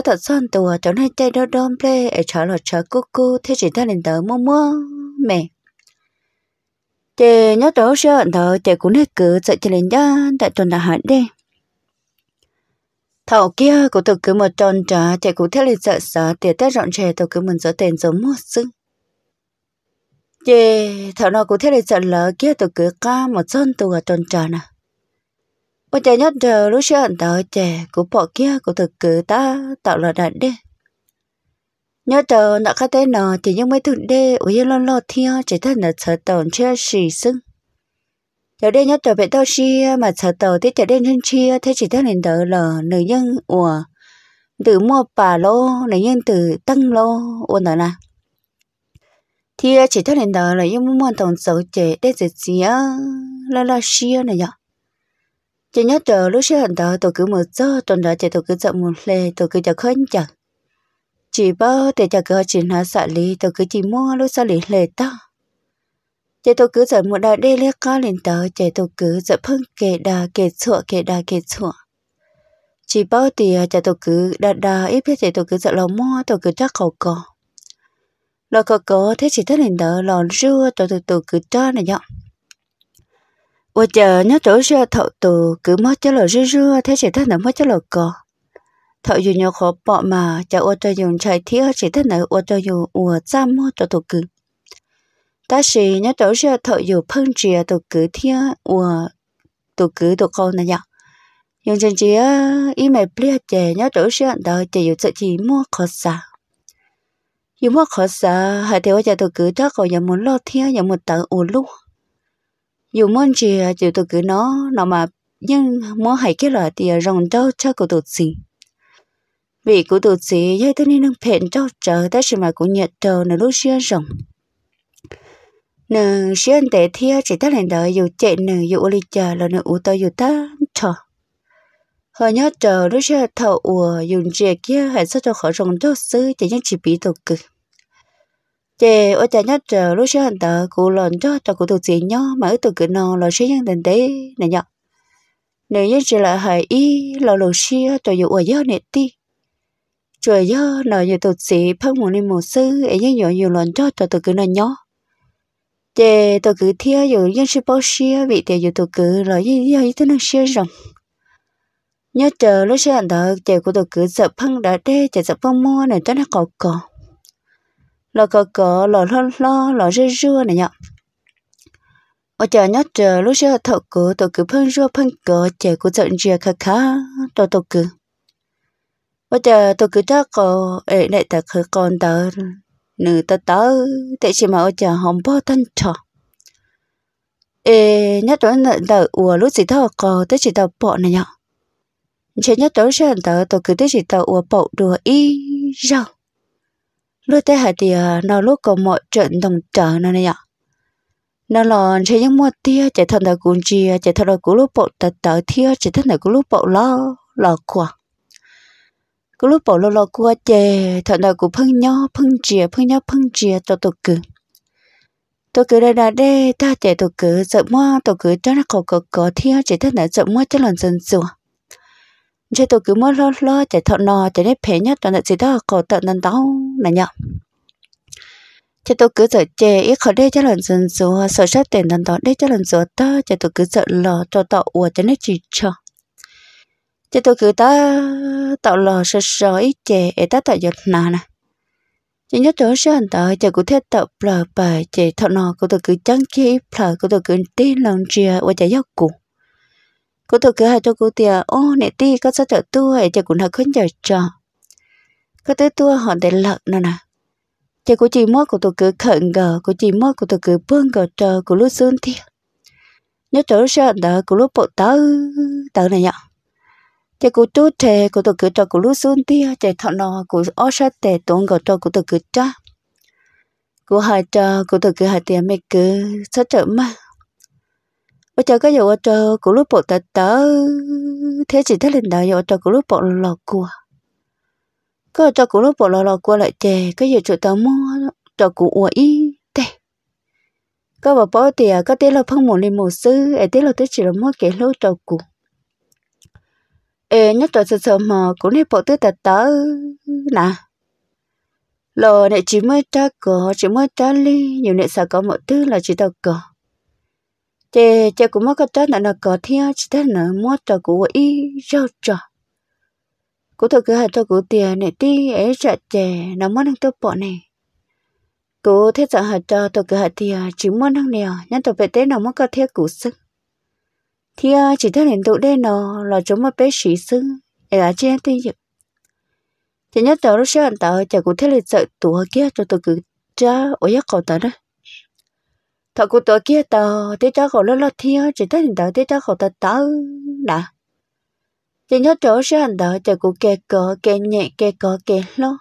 ở thật son tùa chỗ này chơi đôi đom ple ở chỗ là chợ cu cu thế chỉ ta lên tờ mua mua mẹ chị nhớ chỗ sợ tờ chị cũng hết cứ chạy chị lên ra tại tuần đã hạn đi thầu kia của tôi cứ một tròn trả chạy cũng thấy lên sợ sợ tiền tết rọn trẻ tôi cứ muốn sợ tiền giống mua xưng chị thầu nào cũng thấy lên sợ lỡ kia tôi cứ ca một son tùa tròn trả nè Bộ trẻ nhất giờ lúc xưa hẳn tới trẻ của bộ kia của thực cứ ta tạo là đạn đi. Nhớ chờ nọ khá tên nọ thì những mấy thượng đê ủi yên lo lo thia chỉ thân là sở tổn chưa xì xưng Giờ đây nhớ chờ bị tao xì mà sở tổn thì trở đến chân chia thế chỉ thân lên đỡ là nữ nhân ủa. Từ mua bà lô nữ nhân từ tăng lô ủa nọ nà Thì chỉ thân lên đỡ là những mua tổng sở trẻ để dịch xìa là là xìa này nhở chỉ nhớ trở lúc xưa hẳn đó tôi cứ mở gió tuần đó chỉ tôi cứ dậm một lề tôi cứ chờ khơi chẳng chỉ bao để chờ cơ chỉ nó sợ lý tôi cứ chỉ mua lúc sợ lý lề to chỉ tôi cứ dậm một đà đê liếc có lên tớ chỉ tôi cứ dậm phân kề đà kề sụa kề đà kề sụa chỉ bao thì chỉ tôi cứ đà đà ít biết chỉ tôi cứ dậm lò mua tôi cứ chắc khẩu cò lò cò cò thế chỉ thấy lên tớ lò rưa tôi tôi tôi cứ cho này nhở 我 chờ nhớ chỗ xưa thọ tù cứ mất cho lò rưa thế chỉ thân là mất cho lò cò thọ dù nhớ khó bỏ mà chả ô cho dùng chạy thiết chỉ thân là ô cho dùng ủa trăm mất cho tụ cứng ta sĩ nhớ chỗ xưa thọ dù phân chia tụ cứ thiết ủa tụ cứ tụ con này nhở nhưng chân chỉ ý mày bia chè nhớ chỗ xưa đó chỉ dù tự chỉ mua khó xa dù mua khó xa hay thì ô chả tụ cứ chắc còn giờ muốn lo thiết giờ muốn luôn dù muốn chỉ à, chịu tôi cứ nó nó mà nhưng muốn hay cái loại thì à, rong đâu cho cô tụt gì vì cô tụt gì dây thế nên phèn cho chờ tới sự mà cũng nhận chờ nó lúc xưa rồng nương anh tệ thia chỉ ta lên đợi dù chạy nương dù đi chờ là nương u tao dù ta chờ hồi nhớ chờ lúc xưa thầu ùa dùng chè kia hãy sao cho khỏi rồng đâu xứ chỉ những chỉ bị tổ cực chị ở chả nhất trở lúc xưa hành tờ cụ lần cho cho cụ thuộc gì nhó mà ở từ cửa nò là sẽ nhân đến đấy này nhở nếu như chỉ là hãy y là lúc xưa cho dù ở gió này ti cho gió là như thuộc gì phong một nên một sư ấy như nhiều nhiều lần cho cho từ cửa nò nhó chị từ cửa thia dù nhân sự bao xưa vị thì dù từ cửa là như như như thế nào xưa rồng nhớ chờ lúc xưa hành tờ chị cụ từ cửa sợ phong đã đê chị sợ phong mua này cho nó cọ cọ lò cờ cờ lò lo lo lò rơ rưa này nhở ở chợ nhớ chợ lúc xưa thợ cờ tổ cờ phân rưa phân cờ chợ của giận chia khá khá tổ tổ cử ở chợ tổ cử chắc cờ ệ lại ta khởi còn tớ nữ ta tớ tại chỉ mà ở chợ hồng bao thân trò ê nhớ tối nợ đợi ùa lúc gì thợ cờ tới chỉ tàu bọ này nhở chỉ nhớ tối xưa tớ tổ cử tới chỉ tàu ùa bọ đùa y rau lúc thế hệ thì ờ, nó lúc có mọi trận đồng trở nó này ạ nó là chỉ những một tia chỉ thân là cũng chỉ ờ, chỉ thân là cũng lúc bộ tật tớ thia chỉ thân là cũng lúc bộ lo lo qua cứ lúc bộ lo lo qua chè thân là cũng phăng nhó phăng chìa phăng nhó phăng chìa cho tôi cứ tôi cứ đây là đây ta chạy tôi cứ sợ mua tôi cứ cho nó có có có thia chỉ thân là sợ mua cho lần dần rồi chỉ tôi cứ muốn lo lo chạy thọ nò chạy nếp phê nhất toàn là gì đó cổ tận nên đó này nhở chỉ tôi cứ sợ chê ít khó đây cho lần dần dùa sợ sát tiền lần đó đây cho lần dùa ta chỉ tôi cứ sợ lò cho tọ ủa cho nên chỉ chờ chỉ tôi cứ ta tọ lò sợ sợ ít chê ít ta tọ giật nà nè chỉ nhớ chỗ sơn tờ chỉ cũng thiết tập lờ bài chạy thọ nò của tôi cứ chăng khi lờ của tôi cứ tin lần chia ủa chạy giấc cùng cô tôi cứ hai cho cô tiề ô nè ti có sao trợ tua ấy chợ cũng học khuyên chờ trò có tới tua họ để lợn nè nè chợ cô chỉ mua của tôi cứ khẩn gờ cô chỉ mua của tôi cứ bương gờ trò của lúc xương tiề nhớ chỗ sợ đó của lúc bộ tớ tớ này nhở chợ cô chú thề của tôi cứ cho của lúc xương tiề chợ thọ nò của ô sát tề tuôn gờ cho của tôi cứ trò của hai cho của tôi cứ hai tiề mấy cứ sao trợ mà bây giờ có dụ ở trò của lúc bộ tớ tớ thế chỉ thấy lần đầu dụ ở trò của lúc bộ lò cua có ở trò của lúc bộ lò lò cua lại chè có dụ chỗ tớ mua trò của ủa y tè có bà bó thì có tiếng là phong một lên một sư ấy tiếng là tới chỉ là mua cái lô trò của ê nhất trò sờ sờ mà cũng nên bộ tớ tớ tớ nè lò này chỉ mới trả cỏ chỉ mới trả ly nhiều nệ sợ có một thứ là chỉ tao cỏ thế thế cũng mất cái tết là có thiên chỉ tết là mất cho của y cho cho cụ thực cứ hai cho cụ tiền này tí ấy chặt chè nó mất năng tôi bỏ này cụ thế sợ hai cho tôi cứ hai tiền chỉ mất năng nèo nhân tôi về tết nó mất cái thiên cụ sức thì à, chỉ thấy đến tụ đây nó là chúng mà bé sĩ sưng là trên tư dự thì nhất tôi lúc sáng ăn tàu chả cũng thấy là sợ tụ kia cho tôi cứ cha ở giấc cầu tàu đó thọ cụ tổ kia tàu thế cháu khổ lo lo thiên chỉ thấy hình tàu thế cháu khổ tật tàu nè chỉ nhớ chỗ sẽ hình tàu chờ cụ kẹt cờ kê nhẹ kẹt cờ kẹt lo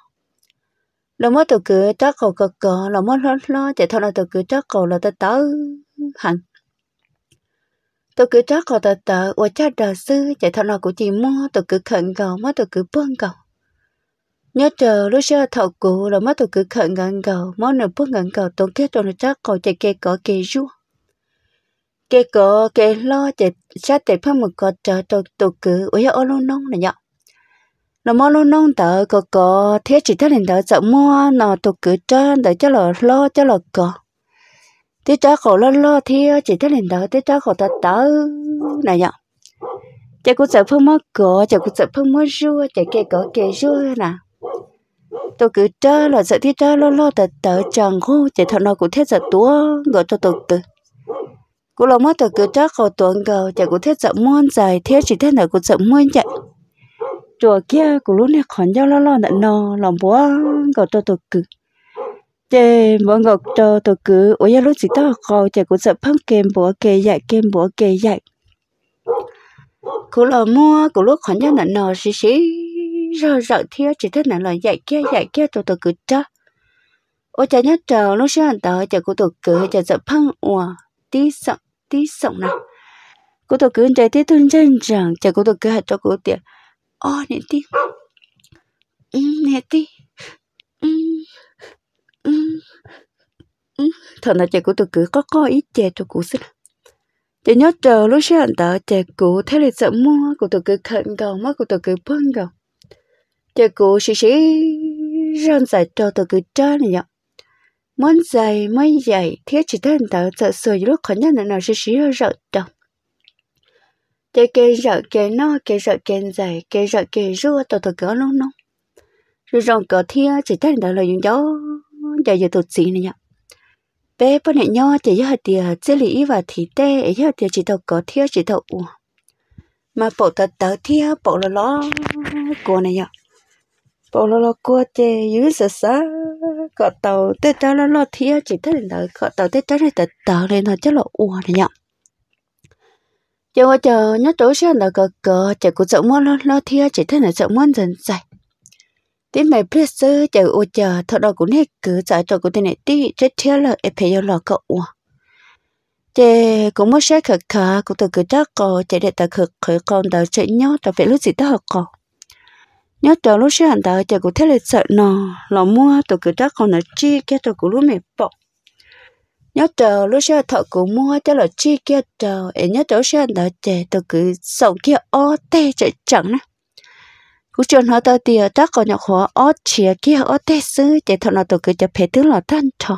lo mất tàu cứ cháu khổ cờ cờ lo mất lo lo chỉ thôi là tàu cứ cháu khổ lo tật tàu hẳn tàu cứ cháu khổ tật tàu và cha đời sư chỉ thôi là của chị mua tàu cứ khẩn cầu mất tàu cứ buông cầu nhớ chờ lúc xưa thọ cụ rồi mất tôi cứ khẩn ngẩn cầu món nửa phút ngẩn cầu tốn kết rồi chắc cầu chạy kê cỏ kê ru kê cỏ kê lo chạy sát chạy phát một cỏ chờ tôi tôi cứ ôi ô lô nông này nhở nó mò lô nông tờ cỏ cỏ thế chỉ thế nên tờ sợ mua nó tôi cứ trên để cho lò lo cho lò cỏ thế cha khổ lo lo thế chỉ thế nên tờ thế cha khổ tờ tờ này nhở chạy cũng sợ phương mất cỏ chạy cũng sợ phương mất rua chạy kê cỏ kê rua nè tôi cứ trơ là sợ thì trơ lo lo tờ tờ chẳng hô chỉ thằng nó cũng thiết giờ tua gọi tôi tôi cứ cú lo mất tôi cứ trơ khẩu tuần gầu chả cũng thiết giờ muôn dài thiết chỉ thiết nào cũng sợ muôn chạy chùa kia cũng lúc này còn nhau lo lo nặng nò lòng bố gọi tôi tôi cứ chê mỗi ngọc cho tôi cứ ôi lúc chỉ tao khẩu chả cũng sợ phăng kem bố kề dạy kem bố kề dạy cú lo mua cũng lúc còn nhau nặng nò xí xí rợ rợ thiếu chỉ thích nặng là dạy kia dạy kia tụi tôi cứ chớ, ô chả nhớ chờ lúc xưa anh tớ chờ cô tôi cứ chờ sợ phăng ủa tí sọng tí sọng nào cô tôi cứ chạy tí tuân chân chẳng chờ cô tôi cứ hạt cho cô tiền, ô nè tí ừ, nè tí ừ, ừ, thật là chờ cô tôi cứ có có ít chè cho cô xin chờ nhớ chờ lúc xưa anh tớ chờ cô thấy là sợ mua cô tôi cứ khẩn cầu mất cô tôi cứ bưng cầu chơi cụ xí xí răng giải cho tôi cứ chơi này nhở muốn dày mới dày thiết chỉ thân tớ sợ sửa lúc khó nhất là nó xí xí rợ chồng chơi kê rợ kê nó kê rợ kê dày kê rợ kê rua tôi tôi cỡ luôn rồi rong cỡ thiết chỉ thân tớ là những gió giờ giờ tụt xí này nhở bé bọn này nhỏ chỉ giờ thì chỉ lý và thì tê giờ thì chỉ tao có thiết chỉ tao mà bộ tớ tớ thiết bộ là lo của này nhở bộ lo lo cua chê dưới sợ sá cọ tàu tê tao lo lo thía chỉ thấy là cọ tàu tê tao này tờ tờ lên là chắc là ua này nhở giờ qua chờ nhớ tối xem là cờ cờ chạy cũng sợ muốn lo lo thía chỉ thấy là sợ muốn dần dài tiếng mày biết sư chờ ua chờ thọ đó cũng hết cứ giải trò cũng thế này tí chết theo là em phải yêu lo cọ ua chê cũng mất sẽ khờ khờ cũng từ cứ chắc cò chạy để ta khờ khờ con đầu chạy nhớ tao phải lúc gì tao học cò nhớ trở lúc xưa hẳn tới chờ cụ thế lịch sợ nọ lò mua tổ cứ đó còn là chi kia tổ cụ lúc mệt bỏ nhớ trở lúc xưa thợ cụ mua cho là chi kia trở em nhớ lúc xưa hẳn tới chờ tổ cứ sống kia ô tê chạy chẳng nè cụ chuẩn họ tới tiệt đó còn nhọc họ ô chia kia ô tê xứ chạy thợ nào tổ cứ cho phê tướng lò thân trò.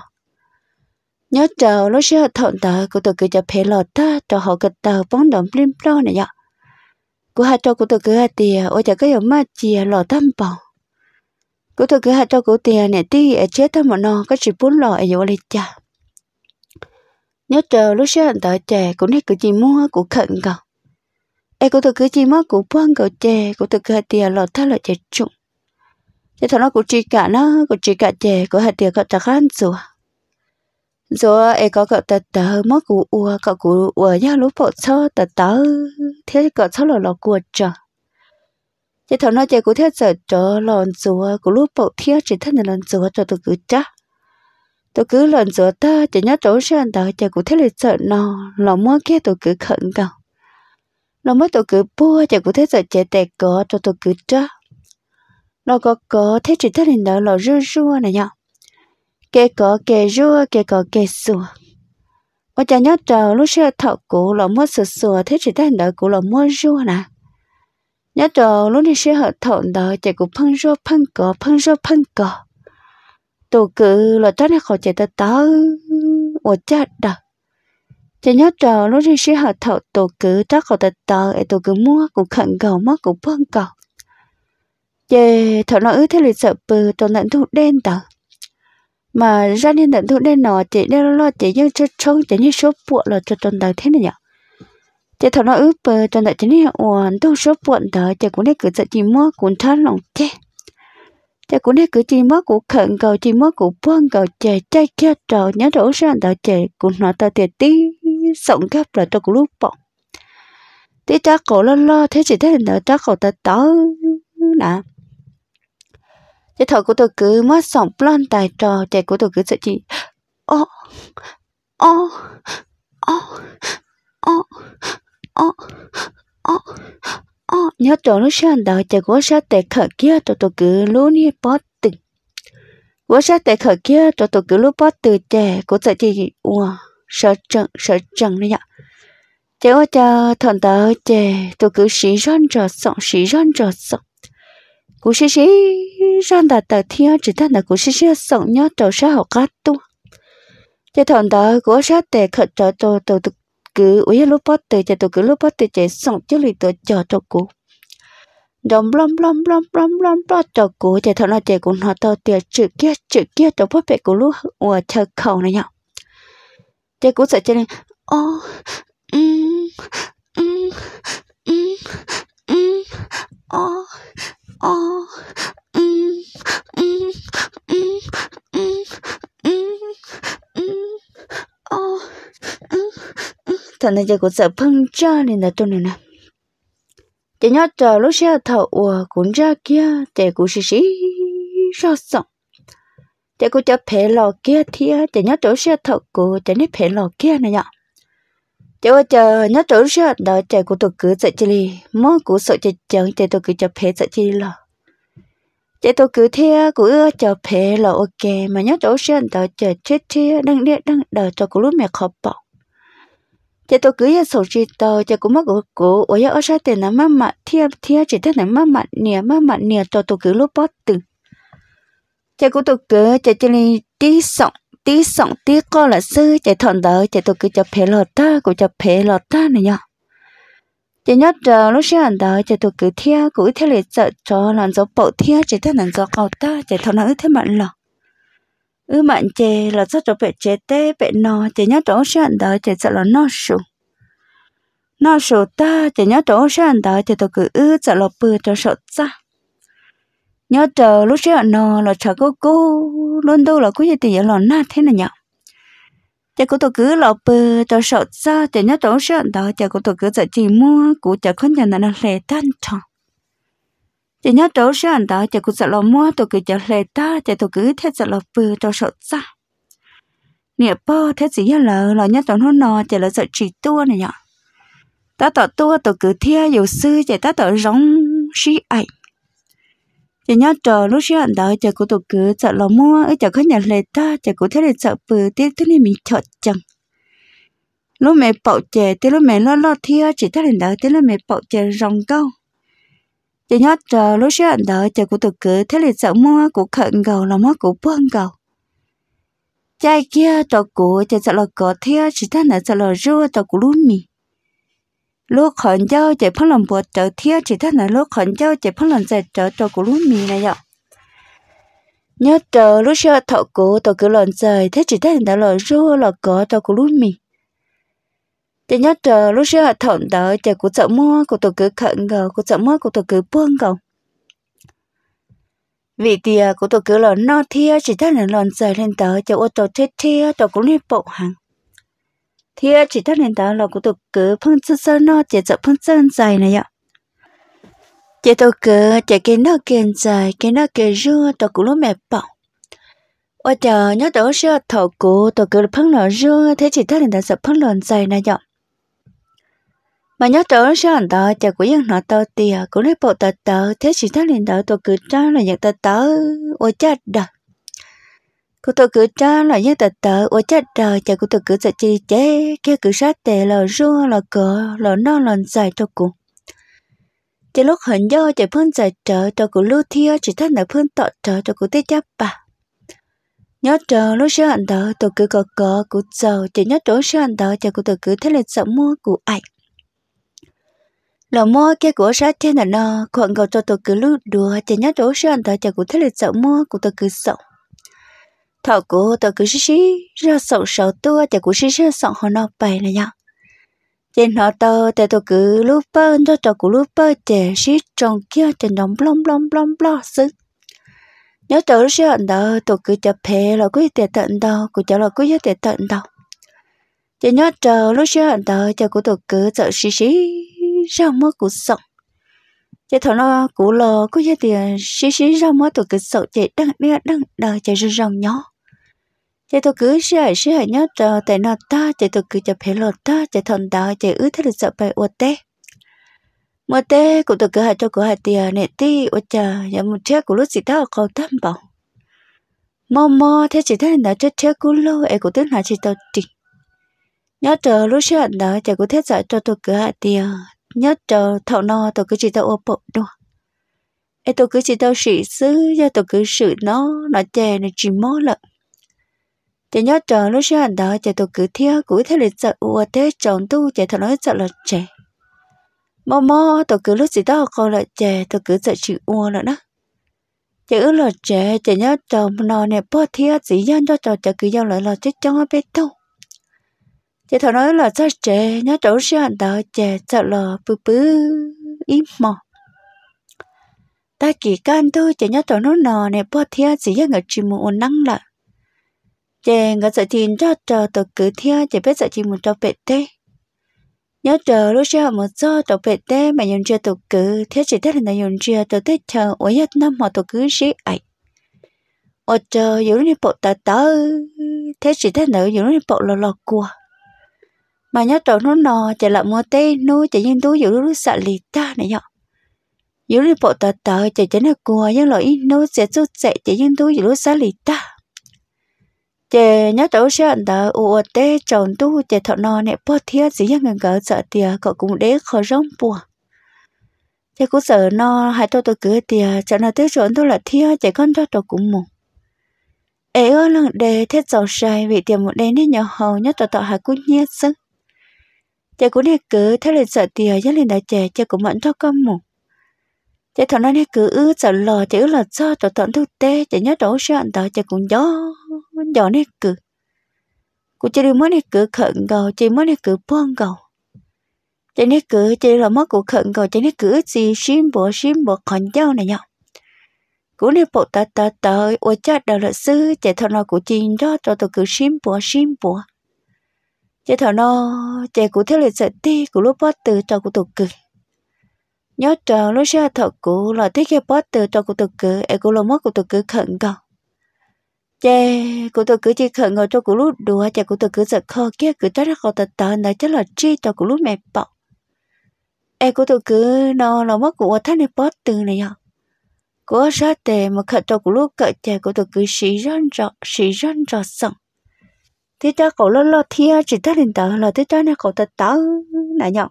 nhớ trở lúc xưa thợ tới cụ tổ cứ cho phê lò ta cho họ cái tàu bóng đồng blim lo này vậy cô hát cho cô tôi cứ hát tiền ôi chả cái mà chìa lọ tâm bảo cô tôi cứ hát cho cô tiền này tí ở chết thằng mà nó có chỉ bốn lọ ở vô lên cha nhớ chờ lúc sáng tới chè cũng nét cứ chỉ mua của khẩn cầu em cô tôi cứ chỉ mua của quan cầu chè cô tôi cứ hát tiền lọ thắt lọ chè trụng thế thằng nó cũng chỉ cả nó cũng chỉ cả chè cô hát tiền có chả khăn rồi rồi ấy có cậu tớ tớ mất cú ua cậu cú ua nhau lúc bộ sơ tớ tớ thế cậu sơ lò lò cua chờ chỉ thằng nó chơi cú thế sợ cho lòn rùa cú lúc bộ thiết chỉ thân là lòn rùa cho tôi cứ chắc tôi cứ lòn rùa ta chỉ nhớ chỗ anh tớ chơi cú thế là sợ nó lò mua kia tôi cứ khẩn cầu lò mua tôi cứ bua chơi cú thế sợ chơi tẹt cỏ cho tôi cứ chắc lò có cỏ thế chỉ thân là lò rưa rưa này nhau kê có kê rua kê có kê sùa ở chả nhớ trầu lúc xưa thọ cũ là mua sửa sửa thế chỉ đang đợi cũ là mua rua nè nhớ trầu lúc này xưa họ thọ đó chạy cũ phăng rua phăng cỏ phăng rua phăng cỏ tụ cự là tao này họ chạy tới tớ ở chả đó chả nhớ trầu lúc này xưa họ thọ tụ cự tao khỏi tới tớ ở tụ cự mua cũng khẩn cầu mua cũng phăng cầu chè thọ nó ứ thế lịch sợ bự tao nặng thụ đen tao mà ra nên tận thu nên nọ chị nên lo chị dân cho trông chị như số buộc là cho tuần đầu thế này nhở chị thằng nó ướp cho tuần đầu chỉ như hoàn thu số buộc đó chị cũng nên cứ sợ chỉ mua cũng thân lòng chị chị cũng nên cứ chỉ mua cũng khẩn cầu chỉ mua cũng buông cầu chè chạy kia trò nhớ đổ ra đó chè cũng nói ta tiền tí sống gấp là cho cũng lúc bỏng tí cha cổ lo lo thế chị thấy là cha cổ ta tớ nè thế thở của tôi cứ mất sòng plon tài trò trẻ của tôi cứ sợ chị ô ô ô ô ô ô ô nhớ trò nó sang đó trẻ của sa tệ khở kia tôi tôi cứ luôn đi bót từ của sa tệ khở kia tôi tôi cứ luôn bót từ trẻ của sợ chị ủa sợ trận sợ trận đấy nhở trẻ ô cha thần tớ trẻ tôi cứ sĩ răn trò sọng sĩ răn trò sọng 古诗诗上的的天只看的古诗诗送 nhau 走山好 cá tu cho thằng đó của sát để khởi trở tổ tổ tổ cứ ủy lúc bắt từ cho cứ lúc bắt từ chạy xong chứ lì tổ chờ tổ cũ đồng blom blom blom blom blom blom tổ cũ cho thằng nó chạy cũng nó tổ tiệt chữ kia chữ kia tổ bắt bẹ của lúc ở chờ này nhở chạy cũng sợ cho nên um um um um ô Ồ, ờ, ừ, ừ, ừ, ừ, ừ, ừ, ồ, ờ, ừ, ừ. Thằng này giờ cũng sợ phăng cho nên là tôi này nè. Chị nhớ chờ lúc xe thở ủa cũng ra kia, chị cũng xì xì ra sọng. Chị cũng cho phê lò kia thia, chị nhớ chỗ xe thở của chị nhớ phê lò kia này nhở chỗ chờ nó chỗ sợ đó chạy của tôi cứ chạy chơi mơ của sợ chạy chơi chạy tôi cứ chạy phê chạy chơi lo chạy tôi cứ thế của chạy phê là ok mà nhớ chỗ sợ đó chạy chết thế đang đi đang đờ cho của lúc mẹ khó bỏ chạy tôi cứ giờ sổ chỉ tờ chạy của mất của của ở nhà ở sao tiền là má mặn thiệp thiệp chỉ thế này má mặn nè má mặn nè cho tôi cứ lúc bắt từ chạy của tôi cứ chạy chơi đi sống tí sọng tí có là sư chạy thọn đỡ chạy tụi cứ chụp phê lọt ta cũng chụp phê lọt ta này nhở chạy nhớ chờ lúc sáng anh đỡ chạy tụi cứ thia cứ thia lệ sợ cho làm gió bộ thia chạy thằng làm gió cầu ta chạy thọn đỡ thế mạnh lọ ư mạnh chê là rất cho bệ chế tê bệ nò chạy nhớ chờ chỗ sáng đỡ chạy sợ là nó sụ nó sụ ta chạy nhớ chờ chỗ sáng đỡ chạy tụi cứ ư sợ lọ bự cho sợ ta nhớ chờ lúc xưa nó là chờ cô cô luôn đâu là cứ gì thì là na thế này nhở chờ cô tôi cứ lọ bờ tôi sợ ra chờ nhớ tôi sợ đó chờ cô tôi cứ sợ chỉ mua cô chờ không nhận là lệ tan tròn chờ nhớ tôi sợ đó chờ cô sợ là mua tôi cứ chờ lệ ta chờ tôi cứ thế sợ là bờ tôi sợ ra nè bơ thế gì là là nhớ tôi nó nó chờ là sợ chỉ tua này nhở ta tỏ tua tôi cứ thia dù sư chả ta tỏ rong sĩ ảnh chỉ nhớ chờ lúc xưa anh đợi chờ cô tụi cứ chờ lò mua ấy chờ khách nhà lệ ta chờ cô thế là chờ bự thế thế này mình chọn chẳng lúc mẹ bậu chè thế lúc mẹ lo lo thia chỉ thế là đợi thế lúc mẹ bậu chè rồng câu chỉ nhớ chờ lúc xưa anh đợi chờ cô tụi cứ thế là sợ mua của khẩn cầu là mua của buông cầu trai kia trò của chờ sợ lò cỏ thia chỉ thế là sợ lò rua trò của lúa mì lúc khẩn giao chỉ phân lần bột trở thiêu chỉ thế là lúc khẩn giao chỉ phân lần dệt trở cho của lúc mì này ạ nhớ trở lúc sợ thọ cổ tổ cử lần dày thế chỉ thế là lợn rua là có cho của lúc mì chỉ nhớ trở lúc sợ thọ đó chỉ của sợ mua của tổ cứ khẩn gờ của sợ mua của tổ cứ buông gồng vì tiề của tổ cứ lợn no thiêu chỉ thế là lợn dày lên tớ cho ô tô thiết thiêu tổ cũng liên bộ hàng thì chỉ thắc nên đó là cũng tục cứ phân chân sơn nó chỉ cho phân chân dài này ạ chỉ tôi cứ chỉ cái nó kiên dài cái nó kiên rưa tôi cũng lúc mệt bỏ ôi chờ nhớ tôi sợ thầu cũ tôi cứ phân nó rưa thế chỉ thắc nên đó sẽ phân lợn dài này ạ mà nhớ tôi sợ anh đó chờ của dân nó tao tiề cũng lấy bộ tờ tờ thế chỉ thắc nên đó tôi cứ trang là nhận tờ tờ ôi chết đời cô tôi cứ cho là như tờ tờ ở chắc trời chờ cô tôi cứ giật chi chế kia cứ sát tệ là rua là cờ là non là dài cho cô chỉ lúc hận do chỉ phun dài trở cho cô lưu thia chỉ thân là phun tọt trở cho cô tết chấp bà nhớ chờ lúc xưa anh đó tôi cứ có có cụ giàu chỉ nhớ chỗ xưa anh đó cho cụ tôi cứ thế là sợ mua của ảnh lò mua kia của sát trên là nó còn cầu cho tôi cứ lưu đùa chỉ nhớ chỗ xưa anh đó cho cụ thế là sợ mua của tôi cứ sợ thọ cô tao cứ xí ra sầu sầu tua thì cứ xí ra sầu họ nó bay này nhá trên họ tao thì tao cứ lúc bơ cho tao cứ lúc bơ thì xí trong kia thì nó blom blom blom blom sưng nhớ tao xí ở đó tao cứ chụp phê là cứ để tận đó cứ chụp là cứ nhớ tiền tận đó chỉ nhớ chờ lúc xí ở đó thì cứ tao cứ sợ xí xí ra mất cuộc sống chỉ thằng nó cũ lò cứ như tiền xí xí ra mất tụi cái sậu chạy đang đang đang đời chạy rong nhỏ chị tôi cứ sợ sợ nhớ tờ tại nọ ta chị tôi cứ cho phê lột ta chị thon đó chị ứ thế là sợ bài ô tê mà tê cũng tôi cứ hai cho cửa hai tiền nệ ti ô chờ nhà một chiếc của lúc gì đó cầu tâm bảo mò mò thế chị thấy nó chết chết của lô em cũng tính là chị tao chỉ nhớ tờ lúc sợ đó chị cũng thế sợ cho tôi cứ hai tiền nhớ tờ thầu no tôi cứ chỉ tao ô bộ đua em tôi cứ chỉ tao sĩ sứ do tôi cứ sự nó nó chè nó chỉ mó lợn chỉ nhớ chồng lúc xưa hành đó chỉ tôi cứ theo cứ theo lịch sợ ua thế chồng tu chỉ thằng nói sợ là trẻ mò mò tôi cứ lúc gì đó còn là trẻ tôi cứ sợ chịu ua nữa đó chỉ ước là trẻ chỉ nhớ chồng nó nè bỏ theo chỉ dân cho chồng chỉ cứ giao lại là chết trong bê đâu chỉ thằng nói là sợ trẻ nhớ chỗ xưa hành đó trẻ sợ là bự bự im mò ta kỳ can thôi chỉ nhớ chồng nó nò nè bỏ theo chỉ dân ở chỉ một nắng lại chè ngã sợ chín cho chờ tờ cứ thia chỉ biết sợ chín một trâu bệt tê nhớ chờ lúc sau một do trâu bệt tê mà dùng chưa tụ cứ thiết chỉ thiết là dùng chưa tụ tết chờ ở nhất năm mà tụ cứ sĩ ấy ở chờ dùng lúc bộ tờ tớ thiết chỉ thiết nữa dùng lúc bộ lò lò cua mà nhớ trâu nó nò chỉ là mua tê nuôi chỉ nhưng tú dùng lúc sợ lì ta này nhở dùng lúc bộ tờ tớ chỉ chính là cua nhưng lỗi nó sẽ rút sẽ chỉ nhưng tú dùng lúc sợ lì ta chị nhớ cháu xe anh ta u tê chồng tu chị thọ nò nè bó thiết gì nhắc người cỡ sợ tiề cậu cũng đế khó rong bùa chị cũng sợ nò hai tôi tôi cứ tiề chợ nó tới chọn tôi là thiết chị con cho tôi cũng mù ế ơ lần đề thiết giàu sai vì tiền một đêm nên nhỏ hầu nhớ tọt tọt hai cũng nhét sức chị cũng đi cứ thế là sợ tiề nhất lên đã chè chị cũng mẫn cho con mù chỉ thằng nó nè cứ ư sợ lò chỉ là do tổ thằng thu tê chỉ nhớ đổ sợ đó chỉ cũng gió gió nè cứ cụ chỉ đi mới nè cứ khẩn cầu chỉ mới nè cứ buông cầu chỉ nè cứ chỉ là mất của khẩn cầu chỉ nè cứ gì xin bộ xin bộ còn gió này nhau cụ này bộ tờ tờ tờ ôi cha đầu luật sư chỉ thằng nó của chỉ đó cho tôi cứ xin bộ xin bộ chỉ thằng nó chỉ cụ theo lịch sử ti của lúc bắt từ cho của tôi cười nhớ chờ lúc xa thật cũ là thiết kế bó từ cho cụ tự cử em cụ lo mất cụ tự cử khẩn cầu chè cụ tự cử chỉ khẩn ngồi cho cụ lúc đùa chè cụ tự cử giật kho kia cứ chắc ra khó tật tờ nói chắc là chi cho cụ lúc mẹ bọc em cụ tự cử nó là mất cụ thắt này bó từ này à cụ sa tề mà khẩn cho cụ lúc cỡ chè cụ tự cử xì răn rọ xì răn rọ sẵn thế cha cậu lo lo thia chỉ thắt lên tờ là thế cha này cậu tật tờ này nhở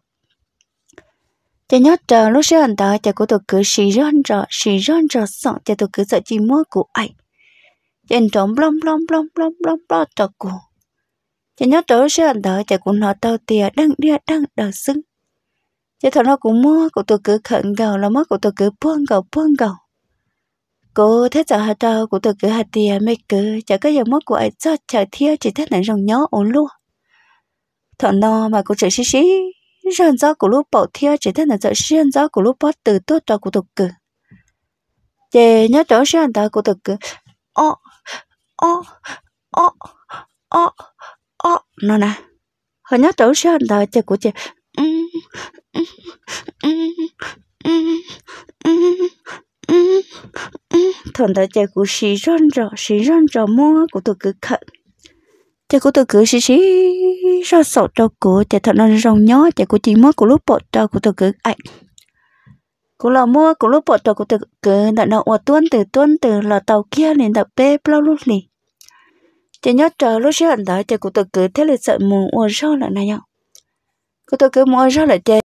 thế nhớ chờ lúc xưa anh ta chả có tôi cứ xì rơn rờ xì rơn rờ sợ chả tôi cứ sợ chỉ mua của ai trên trống blom blom blom blom blom blom cho cô chả nhớ chờ lúc xưa anh ta chả cũng nói tao tiền đang đi đang đờ xứng chả thằng nó cũng mua của tôi cứ khẩn cầu là mất của tôi cứ buông cầu buông cầu, cô thế giờ hạt trâu của tôi cứ hạt tiền mấy cứ chả có giờ mất của ai cho chờ thiêu chỉ thế là rồng nhớ ổn luôn thằng nó mà cũng chỉ xí xí của lúc 人家古路 bảo thiêu chỉ thân là giờ xuyên gió của lúc bắt từ tốt cho của tục cử để nhớ đó xuyên ta của tục cử ô ô ô ô ô nó nè họ nhớ đó xuyên ta chơi của chị thằng ta chơi của xì răn rò xì răn rò mua của tục cử khẩn chơi của tục cử xì xì ý ra sổ trâu của chạy thật nên rong nhó trẻ của chỉ mất của lúc bộ cho của tôi cứ ảnh cô là mua của lúc bộ cho của tôi cứ đợi nó ủa tuôn từ tuôn từ là tàu kia liền đập bê bao lúc lì trẻ nhớ chờ lúc xe hẳn đó trẻ của tôi cứ thế là sợ mù ủa rau là này nhau của tôi cứ mua rau lại trẻ